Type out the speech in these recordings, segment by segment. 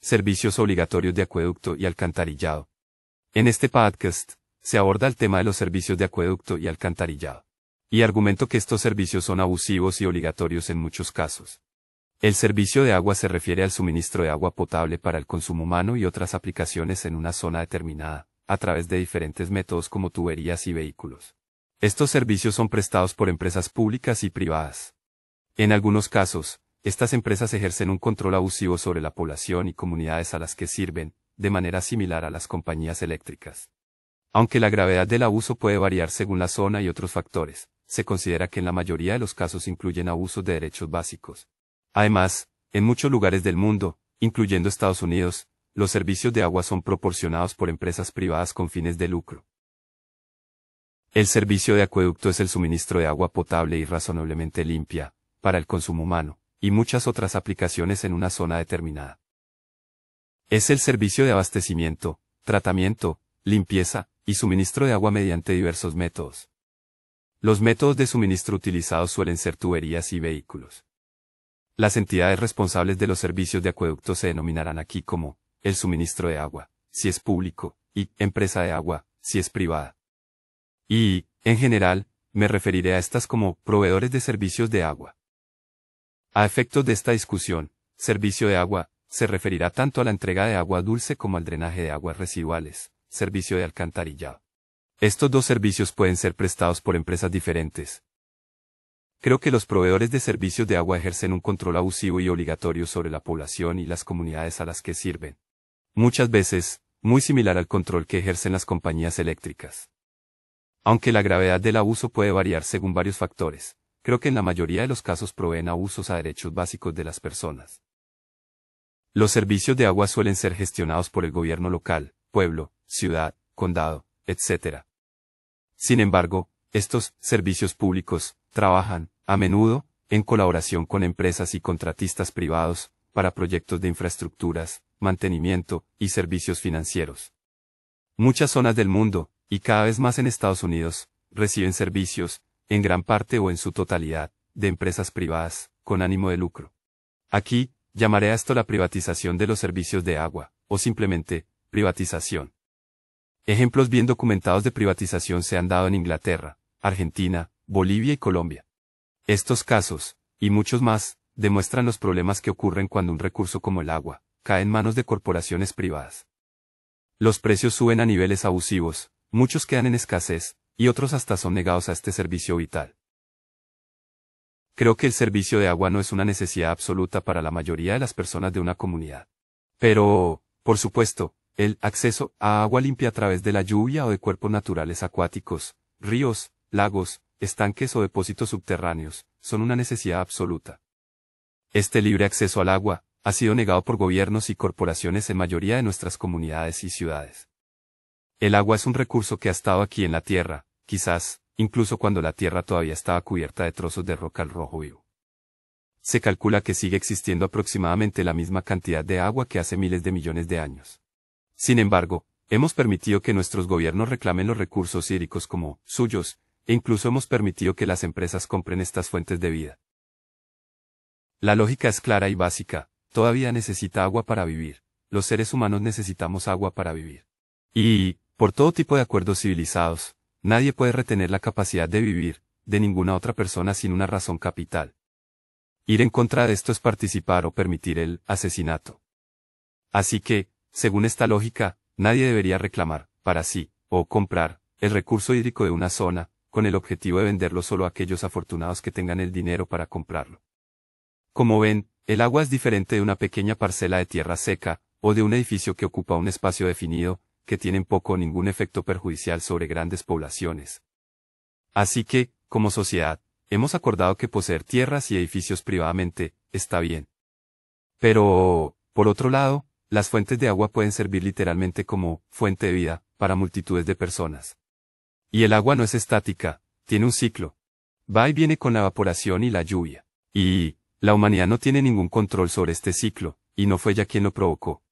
servicios obligatorios de acueducto y alcantarillado. En este podcast, se aborda el tema de los servicios de acueducto y alcantarillado. Y argumento que estos servicios son abusivos y obligatorios en muchos casos. El servicio de agua se refiere al suministro de agua potable para el consumo humano y otras aplicaciones en una zona determinada, a través de diferentes métodos como tuberías y vehículos. Estos servicios son prestados por empresas públicas y privadas. En algunos casos, estas empresas ejercen un control abusivo sobre la población y comunidades a las que sirven, de manera similar a las compañías eléctricas. Aunque la gravedad del abuso puede variar según la zona y otros factores, se considera que en la mayoría de los casos incluyen abusos de derechos básicos. Además, en muchos lugares del mundo, incluyendo Estados Unidos, los servicios de agua son proporcionados por empresas privadas con fines de lucro. El servicio de acueducto es el suministro de agua potable y razonablemente limpia, para el consumo humano y muchas otras aplicaciones en una zona determinada. Es el servicio de abastecimiento, tratamiento, limpieza, y suministro de agua mediante diversos métodos. Los métodos de suministro utilizados suelen ser tuberías y vehículos. Las entidades responsables de los servicios de acueducto se denominarán aquí como el suministro de agua, si es público, y empresa de agua, si es privada. Y, en general, me referiré a estas como proveedores de servicios de agua. A efectos de esta discusión, servicio de agua, se referirá tanto a la entrega de agua dulce como al drenaje de aguas residuales, servicio de alcantarillado. Estos dos servicios pueden ser prestados por empresas diferentes. Creo que los proveedores de servicios de agua ejercen un control abusivo y obligatorio sobre la población y las comunidades a las que sirven. Muchas veces, muy similar al control que ejercen las compañías eléctricas. Aunque la gravedad del abuso puede variar según varios factores, creo que en la mayoría de los casos proveen abusos a derechos básicos de las personas. Los servicios de agua suelen ser gestionados por el gobierno local, pueblo, ciudad, condado, etc. Sin embargo, estos servicios públicos trabajan, a menudo, en colaboración con empresas y contratistas privados, para proyectos de infraestructuras, mantenimiento y servicios financieros. Muchas zonas del mundo, y cada vez más en Estados Unidos, reciben servicios, en gran parte o en su totalidad, de empresas privadas, con ánimo de lucro. Aquí, llamaré a esto la privatización de los servicios de agua, o simplemente, privatización. Ejemplos bien documentados de privatización se han dado en Inglaterra, Argentina, Bolivia y Colombia. Estos casos, y muchos más, demuestran los problemas que ocurren cuando un recurso como el agua, cae en manos de corporaciones privadas. Los precios suben a niveles abusivos, muchos quedan en escasez, y otros hasta son negados a este servicio vital. Creo que el servicio de agua no es una necesidad absoluta para la mayoría de las personas de una comunidad. Pero, por supuesto, el acceso a agua limpia a través de la lluvia o de cuerpos naturales acuáticos, ríos, lagos, estanques o depósitos subterráneos, son una necesidad absoluta. Este libre acceso al agua, ha sido negado por gobiernos y corporaciones en mayoría de nuestras comunidades y ciudades. El agua es un recurso que ha estado aquí en la tierra, quizás, incluso cuando la Tierra todavía estaba cubierta de trozos de roca al rojo vivo. Se calcula que sigue existiendo aproximadamente la misma cantidad de agua que hace miles de millones de años. Sin embargo, hemos permitido que nuestros gobiernos reclamen los recursos hídricos como suyos, e incluso hemos permitido que las empresas compren estas fuentes de vida. La lógica es clara y básica, todavía necesita agua para vivir, los seres humanos necesitamos agua para vivir. Y, por todo tipo de acuerdos civilizados, Nadie puede retener la capacidad de vivir, de ninguna otra persona sin una razón capital. Ir en contra de esto es participar o permitir el asesinato. Así que, según esta lógica, nadie debería reclamar, para sí, o comprar, el recurso hídrico de una zona, con el objetivo de venderlo solo a aquellos afortunados que tengan el dinero para comprarlo. Como ven, el agua es diferente de una pequeña parcela de tierra seca, o de un edificio que ocupa un espacio definido, que tienen poco o ningún efecto perjudicial sobre grandes poblaciones. Así que, como sociedad, hemos acordado que poseer tierras y edificios privadamente, está bien. Pero, por otro lado, las fuentes de agua pueden servir literalmente como fuente de vida para multitudes de personas. Y el agua no es estática, tiene un ciclo. Va y viene con la evaporación y la lluvia. Y, la humanidad no tiene ningún control sobre este ciclo, y no fue ella quien lo provocó.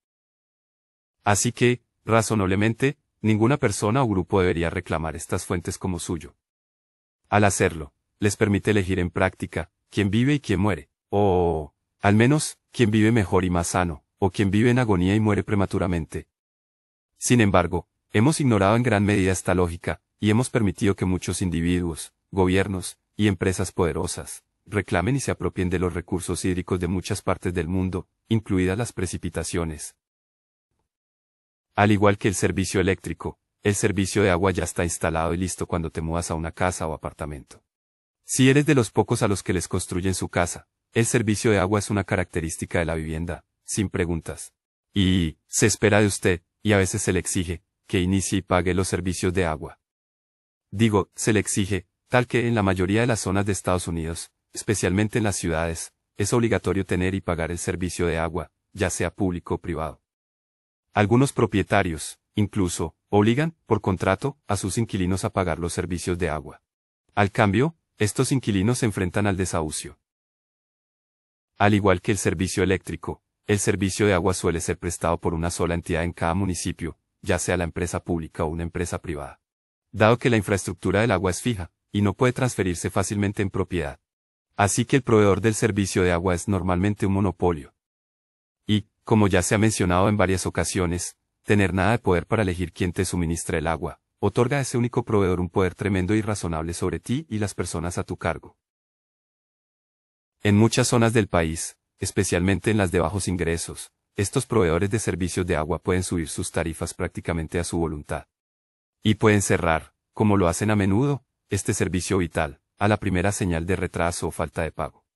Así que, Razonablemente, ninguna persona o grupo debería reclamar estas fuentes como suyo. Al hacerlo, les permite elegir en práctica, quién vive y quién muere, o, al menos, quién vive mejor y más sano, o quién vive en agonía y muere prematuramente. Sin embargo, hemos ignorado en gran medida esta lógica, y hemos permitido que muchos individuos, gobiernos, y empresas poderosas, reclamen y se apropien de los recursos hídricos de muchas partes del mundo, incluidas las precipitaciones, al igual que el servicio eléctrico, el servicio de agua ya está instalado y listo cuando te mudas a una casa o apartamento. Si eres de los pocos a los que les construyen su casa, el servicio de agua es una característica de la vivienda, sin preguntas. Y, se espera de usted, y a veces se le exige, que inicie y pague los servicios de agua. Digo, se le exige, tal que en la mayoría de las zonas de Estados Unidos, especialmente en las ciudades, es obligatorio tener y pagar el servicio de agua, ya sea público o privado. Algunos propietarios, incluso, obligan, por contrato, a sus inquilinos a pagar los servicios de agua. Al cambio, estos inquilinos se enfrentan al desahucio. Al igual que el servicio eléctrico, el servicio de agua suele ser prestado por una sola entidad en cada municipio, ya sea la empresa pública o una empresa privada. Dado que la infraestructura del agua es fija, y no puede transferirse fácilmente en propiedad. Así que el proveedor del servicio de agua es normalmente un monopolio. Como ya se ha mencionado en varias ocasiones, tener nada de poder para elegir quién te suministra el agua, otorga a ese único proveedor un poder tremendo y razonable sobre ti y las personas a tu cargo. En muchas zonas del país, especialmente en las de bajos ingresos, estos proveedores de servicios de agua pueden subir sus tarifas prácticamente a su voluntad. Y pueden cerrar, como lo hacen a menudo, este servicio vital, a la primera señal de retraso o falta de pago.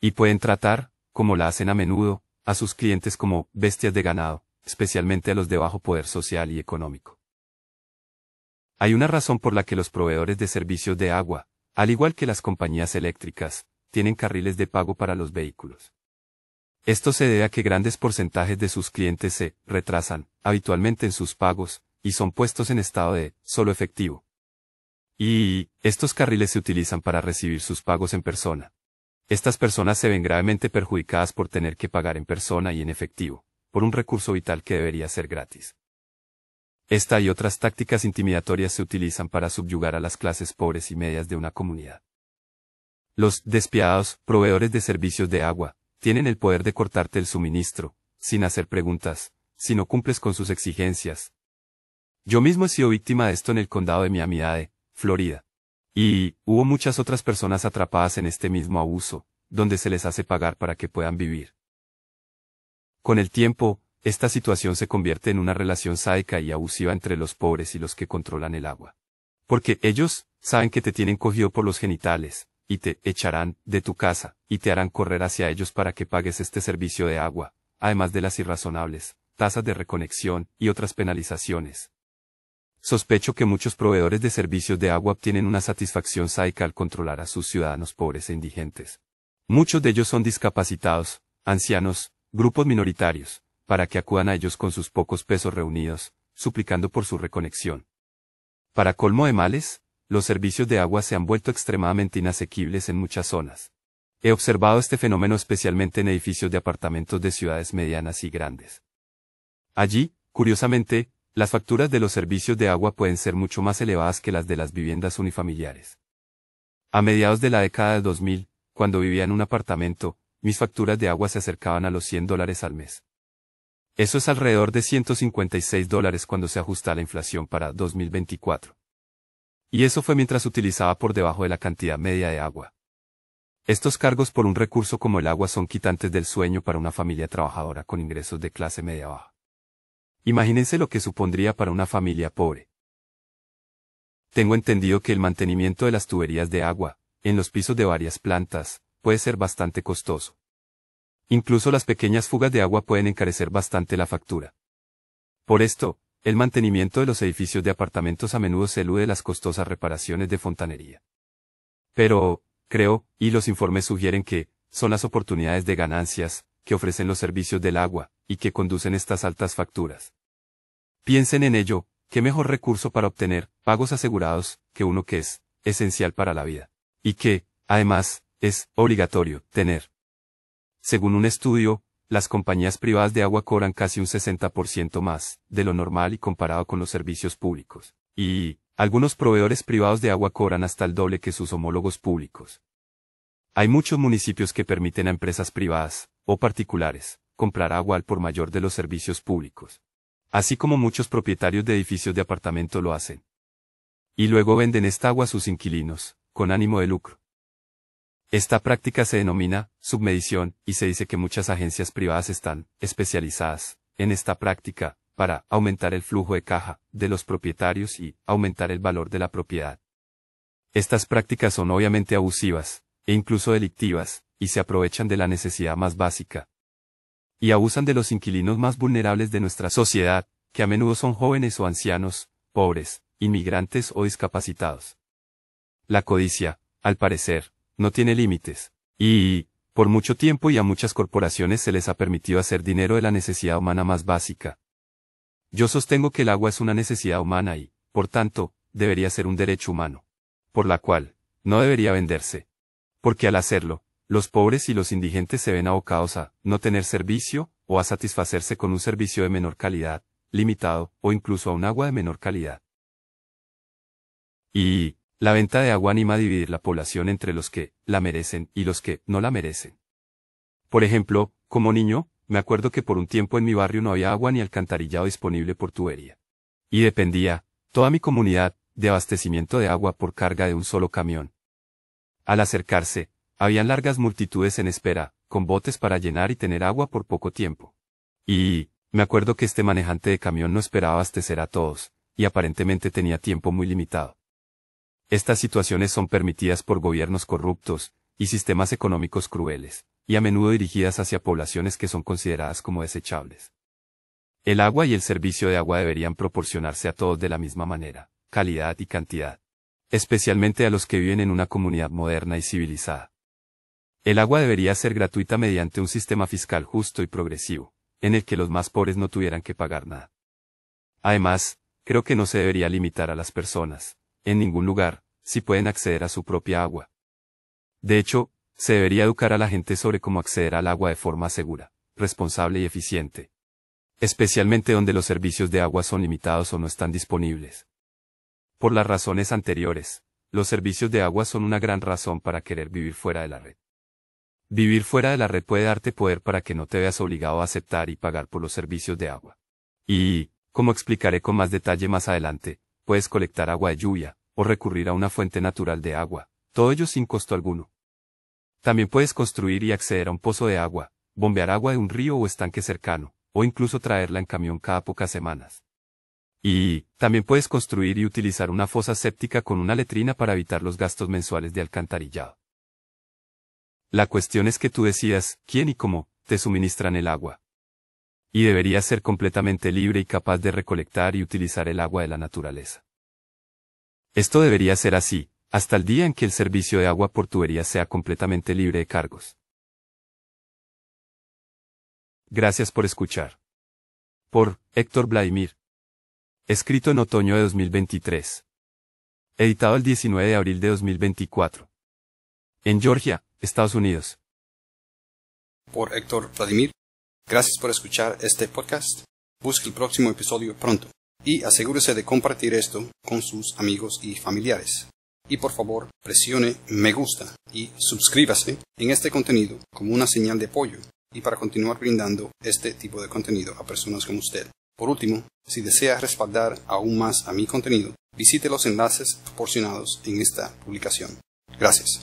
Y pueden tratar, como lo hacen a menudo, a sus clientes como bestias de ganado, especialmente a los de bajo poder social y económico. Hay una razón por la que los proveedores de servicios de agua, al igual que las compañías eléctricas, tienen carriles de pago para los vehículos. Esto se debe a que grandes porcentajes de sus clientes se retrasan habitualmente en sus pagos y son puestos en estado de solo efectivo. Y estos carriles se utilizan para recibir sus pagos en persona. Estas personas se ven gravemente perjudicadas por tener que pagar en persona y en efectivo, por un recurso vital que debería ser gratis. Esta y otras tácticas intimidatorias se utilizan para subyugar a las clases pobres y medias de una comunidad. Los despiados proveedores de servicios de agua, tienen el poder de cortarte el suministro, sin hacer preguntas, si no cumples con sus exigencias. Yo mismo he sido víctima de esto en el condado de Miami-Dade, Florida. Y, hubo muchas otras personas atrapadas en este mismo abuso, donde se les hace pagar para que puedan vivir. Con el tiempo, esta situación se convierte en una relación sádica y abusiva entre los pobres y los que controlan el agua. Porque ellos, saben que te tienen cogido por los genitales, y te echarán de tu casa, y te harán correr hacia ellos para que pagues este servicio de agua, además de las irrazonables, tasas de reconexión y otras penalizaciones, Sospecho que muchos proveedores de servicios de agua obtienen una satisfacción sádica al controlar a sus ciudadanos pobres e indigentes. Muchos de ellos son discapacitados, ancianos, grupos minoritarios, para que acudan a ellos con sus pocos pesos reunidos, suplicando por su reconexión. Para colmo de males, los servicios de agua se han vuelto extremadamente inasequibles en muchas zonas. He observado este fenómeno especialmente en edificios de apartamentos de ciudades medianas y grandes. Allí, curiosamente, las facturas de los servicios de agua pueden ser mucho más elevadas que las de las viviendas unifamiliares. A mediados de la década de 2000, cuando vivía en un apartamento, mis facturas de agua se acercaban a los 100 dólares al mes. Eso es alrededor de 156 dólares cuando se ajusta la inflación para 2024. Y eso fue mientras utilizaba por debajo de la cantidad media de agua. Estos cargos por un recurso como el agua son quitantes del sueño para una familia trabajadora con ingresos de clase media baja. Imagínense lo que supondría para una familia pobre. Tengo entendido que el mantenimiento de las tuberías de agua, en los pisos de varias plantas, puede ser bastante costoso. Incluso las pequeñas fugas de agua pueden encarecer bastante la factura. Por esto, el mantenimiento de los edificios de apartamentos a menudo se elude las costosas reparaciones de fontanería. Pero, creo, y los informes sugieren que, son las oportunidades de ganancias, que ofrecen los servicios del agua, y que conducen estas altas facturas. Piensen en ello, qué mejor recurso para obtener pagos asegurados que uno que es esencial para la vida. Y que, además, es obligatorio tener. Según un estudio, las compañías privadas de agua cobran casi un 60% más de lo normal y comparado con los servicios públicos. Y, algunos proveedores privados de agua cobran hasta el doble que sus homólogos públicos. Hay muchos municipios que permiten a empresas privadas, o particulares, comprar agua al por mayor de los servicios públicos. Así como muchos propietarios de edificios de apartamento lo hacen. Y luego venden esta agua a sus inquilinos, con ánimo de lucro. Esta práctica se denomina submedición y se dice que muchas agencias privadas están especializadas en esta práctica para aumentar el flujo de caja de los propietarios y aumentar el valor de la propiedad. Estas prácticas son obviamente abusivas e incluso delictivas y se aprovechan de la necesidad más básica y abusan de los inquilinos más vulnerables de nuestra sociedad, que a menudo son jóvenes o ancianos, pobres, inmigrantes o discapacitados. La codicia, al parecer, no tiene límites, y, por mucho tiempo y a muchas corporaciones se les ha permitido hacer dinero de la necesidad humana más básica. Yo sostengo que el agua es una necesidad humana y, por tanto, debería ser un derecho humano. Por la cual, no debería venderse. Porque al hacerlo, los pobres y los indigentes se ven abocados a no tener servicio, o a satisfacerse con un servicio de menor calidad, limitado, o incluso a un agua de menor calidad. Y, la venta de agua anima a dividir la población entre los que la merecen y los que no la merecen. Por ejemplo, como niño, me acuerdo que por un tiempo en mi barrio no había agua ni alcantarillado disponible por tubería. Y dependía, toda mi comunidad, de abastecimiento de agua por carga de un solo camión. Al acercarse, habían largas multitudes en espera, con botes para llenar y tener agua por poco tiempo. Y, me acuerdo que este manejante de camión no esperaba abastecer a todos, y aparentemente tenía tiempo muy limitado. Estas situaciones son permitidas por gobiernos corruptos, y sistemas económicos crueles, y a menudo dirigidas hacia poblaciones que son consideradas como desechables. El agua y el servicio de agua deberían proporcionarse a todos de la misma manera, calidad y cantidad, especialmente a los que viven en una comunidad moderna y civilizada. El agua debería ser gratuita mediante un sistema fiscal justo y progresivo, en el que los más pobres no tuvieran que pagar nada. Además, creo que no se debería limitar a las personas, en ningún lugar, si pueden acceder a su propia agua. De hecho, se debería educar a la gente sobre cómo acceder al agua de forma segura, responsable y eficiente. Especialmente donde los servicios de agua son limitados o no están disponibles. Por las razones anteriores, los servicios de agua son una gran razón para querer vivir fuera de la red. Vivir fuera de la red puede darte poder para que no te veas obligado a aceptar y pagar por los servicios de agua. Y, como explicaré con más detalle más adelante, puedes colectar agua de lluvia, o recurrir a una fuente natural de agua, todo ello sin costo alguno. También puedes construir y acceder a un pozo de agua, bombear agua de un río o estanque cercano, o incluso traerla en camión cada pocas semanas. Y, también puedes construir y utilizar una fosa séptica con una letrina para evitar los gastos mensuales de alcantarillado. La cuestión es que tú decidas quién y cómo te suministran el agua. Y deberías ser completamente libre y capaz de recolectar y utilizar el agua de la naturaleza. Esto debería ser así, hasta el día en que el servicio de agua por tubería sea completamente libre de cargos. Gracias por escuchar. Por Héctor Vladimir. Escrito en otoño de 2023. Editado el 19 de abril de 2024. En Georgia, Estados Unidos. Por Héctor Vladimir. Gracias por escuchar este podcast. Busque el próximo episodio pronto y asegúrese de compartir esto con sus amigos y familiares. Y por favor, presione me gusta y suscríbase en este contenido como una señal de apoyo y para continuar brindando este tipo de contenido a personas como usted. Por último, si desea respaldar aún más a mi contenido, visite los enlaces proporcionados en esta publicación. Gracias.